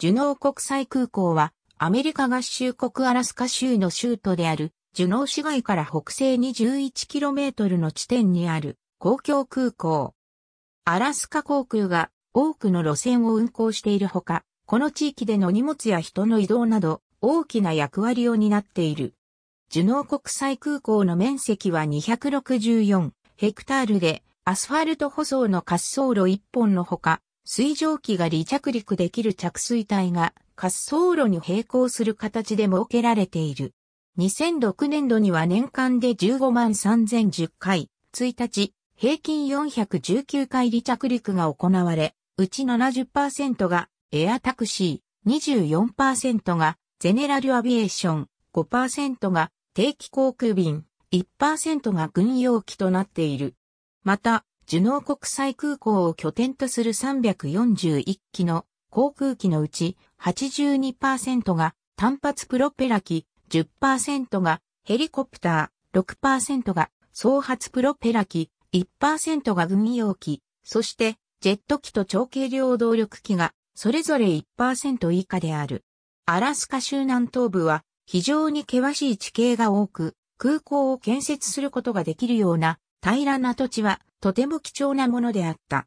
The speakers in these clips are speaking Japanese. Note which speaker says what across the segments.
Speaker 1: ジュノー国際空港は、アメリカ合衆国アラスカ州の州都である、ジュノー市街から北西に 11km の地点にある公共空港。アラスカ航空が多くの路線を運航しているほか、この地域での荷物や人の移動など大きな役割を担っている。ジュノー国際空港の面積は264ヘクタールで、アスファルト舗装の滑走路1本のほか、水蒸気が離着陸できる着水帯が滑走路に並行する形で設けられている。2006年度には年間で15万3010回、1日、平均419回離着陸が行われ、うち70%がエアタクシー、24%がゼネラルアビエーション、5%が定期航空便、1%が軍用機となっている。また、ジュノー国際空港を拠点とする341機の航空機のうち82%が単発プロペラ機、10%がヘリコプター、6%が総発プロペラ機、1%が軍用機、そしてジェット機と長軽量動力機がそれぞれ1%以下である。アラスカ州南東部は非常に険しい地形が多く、空港を建設することができるような平らな土地はとても貴重なものであった。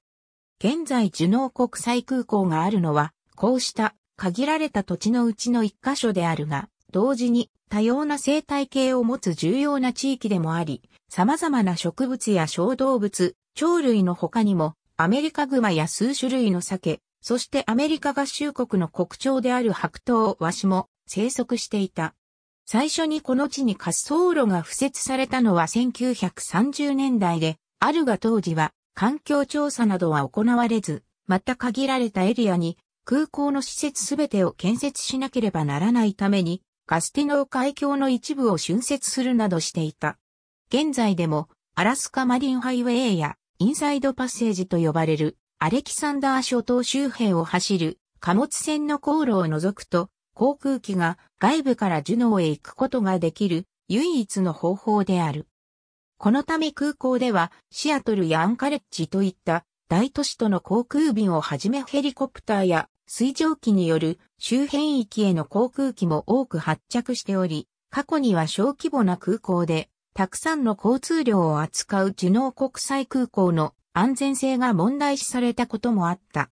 Speaker 1: 現在ジュノー国際空港があるのは、こうした限られた土地のうちの一箇所であるが、同時に多様な生態系を持つ重要な地域でもあり、様々な植物や小動物、鳥類の他にも、アメリカグマや数種類の鮭、そしてアメリカ合衆国の国鳥である白桃ワシも生息していた。最初にこの地に滑走路が付設されたのは1930年代で、あるが当時は環境調査などは行われず、また限られたエリアに空港の施設すべてを建設しなければならないために、ガスティノー海峡の一部を浚渫するなどしていた。現在でも、アラスカマリンハイウェイやインサイドパッセージと呼ばれるアレキサンダー諸島周辺を走る貨物船の航路を除くと、航空機が外部からジュノーへ行くことができる唯一の方法である。このため空港ではシアトルやアンカレッジといった大都市との航空便をはじめヘリコプターや水蒸気による周辺域への航空機も多く発着しており、過去には小規模な空港でたくさんの交通量を扱うジュノー国際空港の安全性が問題視されたこともあった。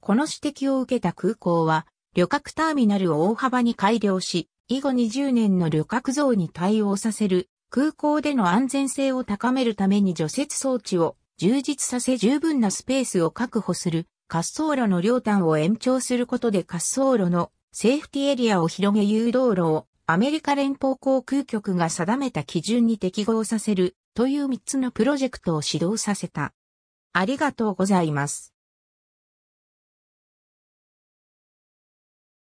Speaker 1: この指摘を受けた空港は旅客ターミナルを大幅に改良し、以後20年の旅客増に対応させる、空港での安全性を高めるために除雪装置を充実させ十分なスペースを確保する、滑走路の両端を延長することで滑走路のセーフティエリアを広げ誘導路をアメリカ連邦航空局が定めた基準に適合させるという3つのプロジェクトを始動させた。ありがとうございます。